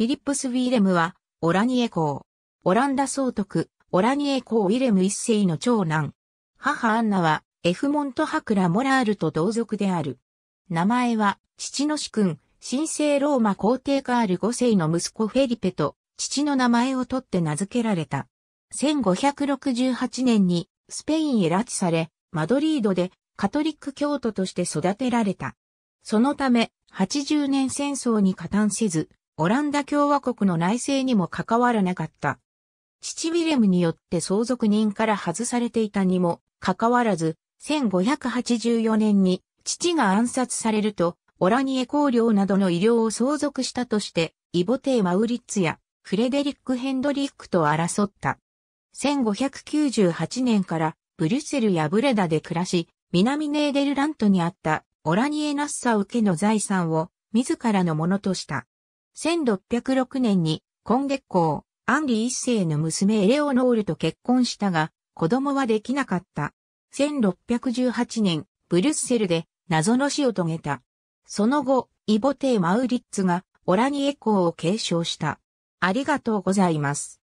フィリップス・ウィレムは、オラニエ公。オランダ総督、オラニエ公ウィレム一世の長男。母アンナは、エフモント・ハクラ・モラールと同族である。名前は、父の主君、神聖ローマ皇帝カール五世の息子フェリペと、父の名前を取って名付けられた。1568年に、スペインへ拉致され、マドリードで、カトリック教徒として育てられた。そのため、80年戦争に加担せず、オランダ共和国の内政にも関わらなかった。父ウィレムによって相続人から外されていたにもかかわらず、1584年に父が暗殺されると、オラニエ公領などの医療を相続したとして、イボテイ・マウリッツやフレデリック・ヘンドリックと争った。1598年からブリュッセルやブレダで暮らし、南ネーデルラントにあったオラニエ・ナッサ受けの財産を自らのものとした。1606年に、今月校、アンリ一世の娘エレオノールと結婚したが、子供はできなかった。1618年、ブリュッセルで謎の死を遂げた。その後、イボテー・マウリッツがオラニエコーを継承した。ありがとうございます。